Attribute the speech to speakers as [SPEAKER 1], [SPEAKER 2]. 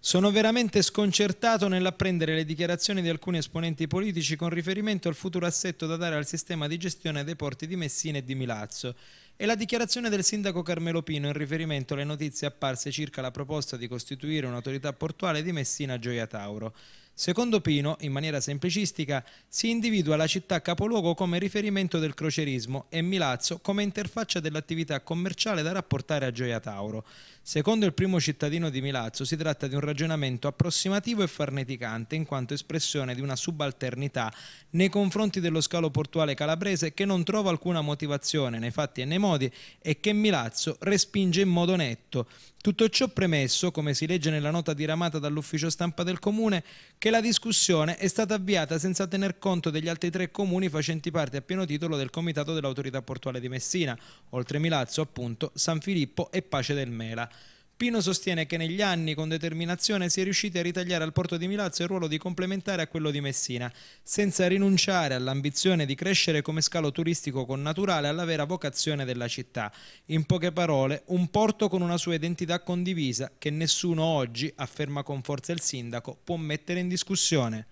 [SPEAKER 1] Sono veramente sconcertato nell'apprendere le dichiarazioni di alcuni esponenti politici con riferimento al futuro assetto da dare al sistema di gestione dei porti di Messina e di Milazzo e la dichiarazione del sindaco Carmelo Pino in riferimento alle notizie apparse circa la proposta di costituire un'autorità portuale di Messina Gioia Tauro. Secondo Pino, in maniera semplicistica, si individua la città capoluogo come riferimento del crocerismo e Milazzo come interfaccia dell'attività commerciale da rapportare a Gioia Tauro. Secondo il primo cittadino di Milazzo si tratta di un ragionamento approssimativo e farneticante in quanto espressione di una subalternità nei confronti dello scalo portuale calabrese che non trova alcuna motivazione nei fatti e nei modi e che Milazzo respinge in modo netto. Tutto ciò premesso, come si legge nella nota diramata dall'ufficio stampa del comune, che che la discussione è stata avviata senza tener conto degli altri tre comuni facenti parte a pieno titolo del Comitato dell'Autorità Portuale di Messina, oltre Milazzo appunto, San Filippo e Pace del Mela. Pino sostiene che negli anni con determinazione si è riusciti a ritagliare al porto di Milazzo il ruolo di complementare a quello di Messina, senza rinunciare all'ambizione di crescere come scalo turistico con naturale alla vera vocazione della città. In poche parole, un porto con una sua identità condivisa che nessuno oggi, afferma con forza il sindaco, può mettere in discussione.